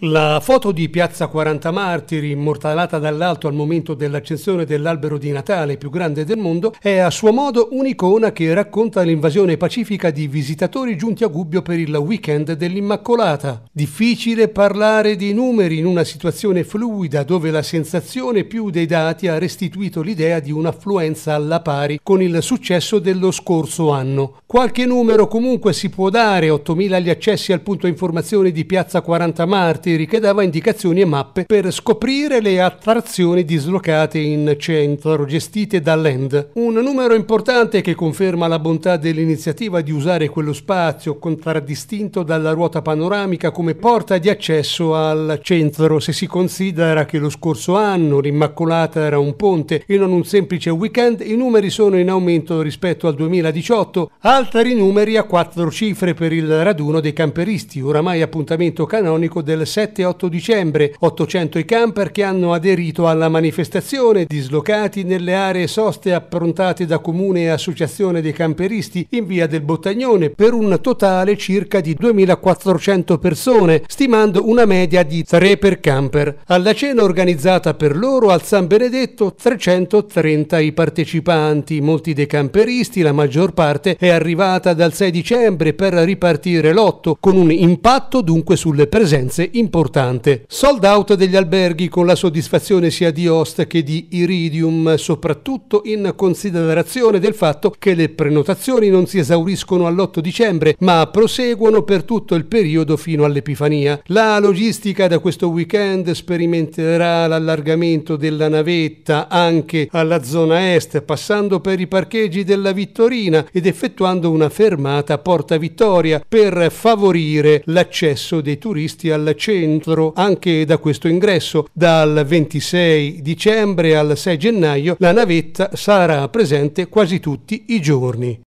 La foto di Piazza 40 Martiri, immortalata dall'alto al momento dell'accensione dell'albero di Natale più grande del mondo, è a suo modo un'icona che racconta l'invasione pacifica di visitatori giunti a Gubbio per il weekend dell'Immacolata. Difficile parlare di numeri in una situazione fluida dove la sensazione più dei dati ha restituito l'idea di un'affluenza alla pari con il successo dello scorso anno. Qualche numero comunque si può dare, 8.000 gli accessi al punto informazione di Piazza 40 Martiri, caratteri che dava indicazioni e mappe per scoprire le attrazioni dislocate in centro gestite dall'End. Un numero importante che conferma la bontà dell'iniziativa di usare quello spazio contraddistinto dalla ruota panoramica come porta di accesso al centro se si considera che lo scorso anno l'Immacolata era un ponte e non un semplice weekend, i numeri sono in aumento rispetto al 2018, altri numeri a quattro cifre per il raduno dei camperisti, oramai appuntamento canonico del 7-8 dicembre, 800 i camper che hanno aderito alla manifestazione, dislocati nelle aree soste approntate da Comune e Associazione dei Camperisti in via del Bottagnone, per un totale circa di 2.400 persone, stimando una media di 3 per camper. Alla cena organizzata per loro al San Benedetto 330 i partecipanti, molti dei camperisti, la maggior parte è arrivata dal 6 dicembre per ripartire l'8 con un impatto dunque sulle presenze in importante. Sold out degli alberghi con la soddisfazione sia di Host che di Iridium, soprattutto in considerazione del fatto che le prenotazioni non si esauriscono all'8 dicembre, ma proseguono per tutto il periodo fino all'Epifania. La logistica da questo weekend sperimenterà l'allargamento della navetta anche alla zona est, passando per i parcheggi della Vittorina ed effettuando una fermata a Porta Vittoria per favorire l'accesso dei turisti al centro centro anche da questo ingresso. Dal 26 dicembre al 6 gennaio la navetta sarà presente quasi tutti i giorni.